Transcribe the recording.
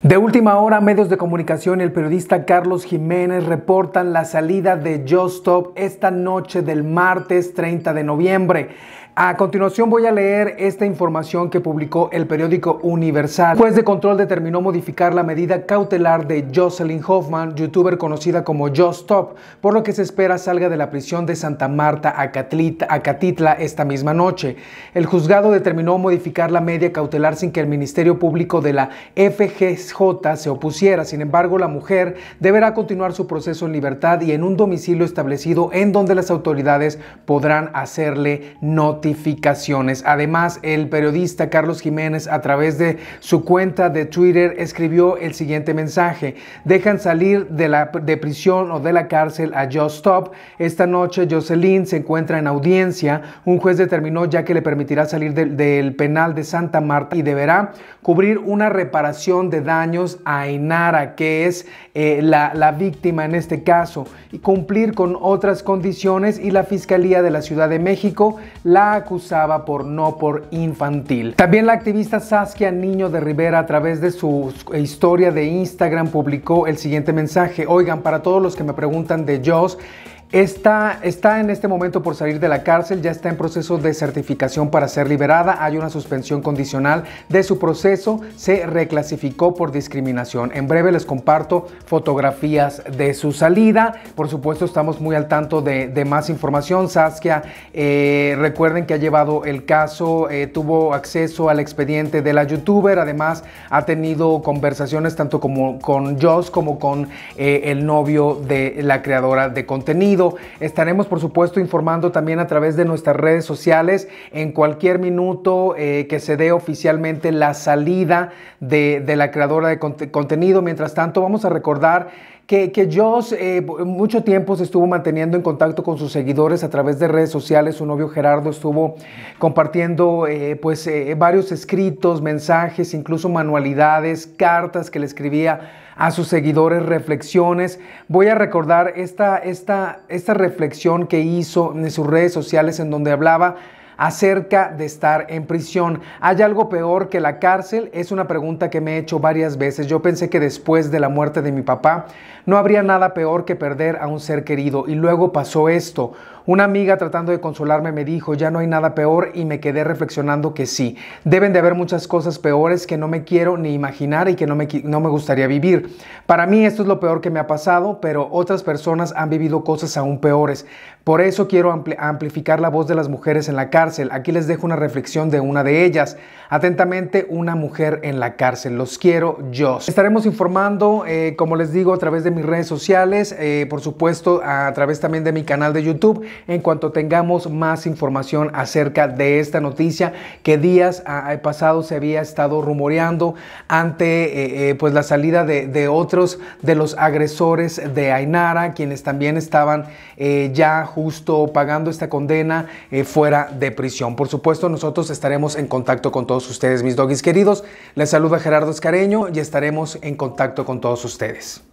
De última hora, medios de comunicación y el periodista Carlos Jiménez reportan la salida de Just Stop esta noche del martes 30 de noviembre. A continuación voy a leer esta información que publicó el periódico Universal. juez de control determinó modificar la medida cautelar de Jocelyn Hoffman, youtuber conocida como Just Stop, por lo que se espera salga de la prisión de Santa Marta a Catitla esta misma noche. El juzgado determinó modificar la media cautelar sin que el Ministerio Público de la FGC J se opusiera. Sin embargo, la mujer deberá continuar su proceso en libertad y en un domicilio establecido en donde las autoridades podrán hacerle notificaciones. Además, el periodista Carlos Jiménez a través de su cuenta de Twitter escribió el siguiente mensaje. Dejan salir de, la, de prisión o de la cárcel a Just Stop. Esta noche Jocelyn se encuentra en audiencia. Un juez determinó ya que le permitirá salir del penal de Santa Marta y deberá cubrir una reparación de daños años a Inara que es eh, la, la víctima en este caso, y cumplir con otras condiciones y la Fiscalía de la Ciudad de México la acusaba por no por infantil. También la activista Saskia Niño de Rivera a través de su historia de Instagram publicó el siguiente mensaje. Oigan, para todos los que me preguntan de Joss, Está, está, en este momento por salir de la cárcel, ya está en proceso de certificación para ser liberada, hay una suspensión condicional de su proceso, se reclasificó por discriminación. En breve les comparto fotografías de su salida, por supuesto estamos muy al tanto de, más información. Saskia, eh, recuerden que ha llevado el caso, eh, tuvo acceso al expediente de la youtuber, además ha tenido conversaciones tanto como con Joss como con eh, el novio de la creadora de contenido Estaremos, por supuesto, informando también a través de nuestras redes sociales en cualquier minuto eh, que se dé oficialmente la salida de, la creadora de contenido. Mientras tanto, vamos a recordar que, Joss eh, mucho tiempo se estuvo manteniendo en contacto con sus seguidores a través de redes sociales. Su novio Gerardo estuvo compartiendo eh, pues, eh, varios escritos, mensajes, incluso manualidades, cartas que le escribía a sus seguidores, reflexiones. Voy a recordar esta, esta, esta reflexión que hizo en sus redes sociales en donde hablaba acerca de estar en prisión. ¿Hay algo peor que la cárcel? Es una pregunta que me he hecho varias veces. Yo pensé que después de la muerte de mi papá no habría nada peor que perder a un ser querido y luego pasó esto. Una amiga tratando de consolarme me dijo, ya no hay nada peor y me quedé reflexionando que sí. Deben de haber muchas cosas peores que no me quiero ni imaginar y que no me, no me gustaría vivir. Para mí esto es lo peor que me ha pasado, pero otras personas han vivido cosas aún peores. Por eso quiero amplificar la voz de las mujeres en la cárcel. Aquí les dejo una reflexión de una de ellas. Atentamente, una mujer en la cárcel. Los quiero, yo. Estaremos informando, eh, como les digo, a través de mis redes sociales, eh, por supuesto, a través también de mi canal de YouTube en cuanto tengamos más información acerca de esta noticia que días pasados se había estado rumoreando ante eh, eh, pues la salida de, otros de los agresores de Ainara, quienes también estaban eh, ya justo pagando esta condena fuera de prisión. Por supuesto, nosotros estaremos en contacto con todos ustedes, mis doggies queridos. Les saluda Gerardo Escareño y estaremos en contacto con todos ustedes.